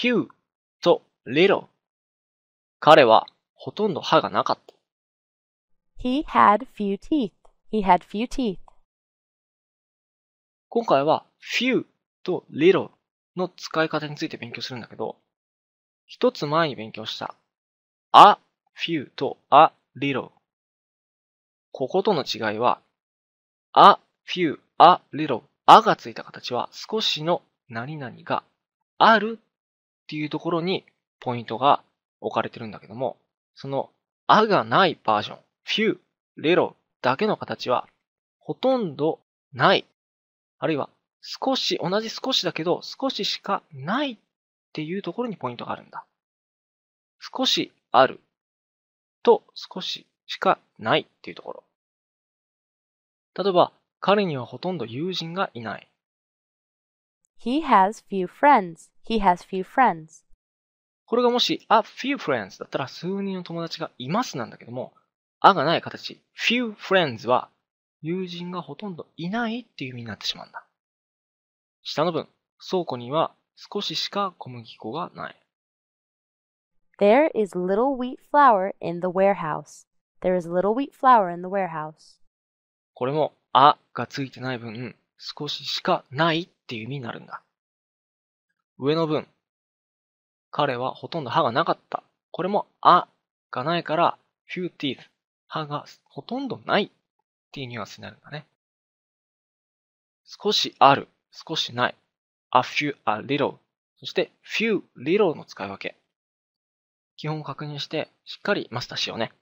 few と little。彼はほとんど歯がなかった。He had few teeth. He had few teeth. 今回は few と little の使い方について勉強するんだけど、一つ前に勉強した a few と a little。こことの違いは a few, a little, a がついた形は少しの何々があるっていうところにポイントが置かれてるんだけども、そのあがないバージョン、few、little だけの形はほとんどない。あるいは少し、同じ少しだけど少ししかないっていうところにポイントがあるんだ。少しあると少ししかないっていうところ。例えば、彼にはほとんど友人がいない。He has few friends. He has few friends. これがもし、a few friends だったら数人の友達がいますなんだけども、あがない形、few friends は友人がほとんどいないっていう意味になってしまうんだ。下の文、倉庫には少ししか小麦粉がない。There is little wheat flour in the warehouse. There is little wheat flour in the warehouse. これも、あがついてない分、少ししかないっていう意味になるんだ。上の文。彼はほとんど歯がなかった。これも、あがないから、few teeth。歯がほとんどないっていうニュアンスになるんだね。少しある、少しない。a few, a little。そして、few, little の使い分け。基本を確認して、しっかりマスターしようね。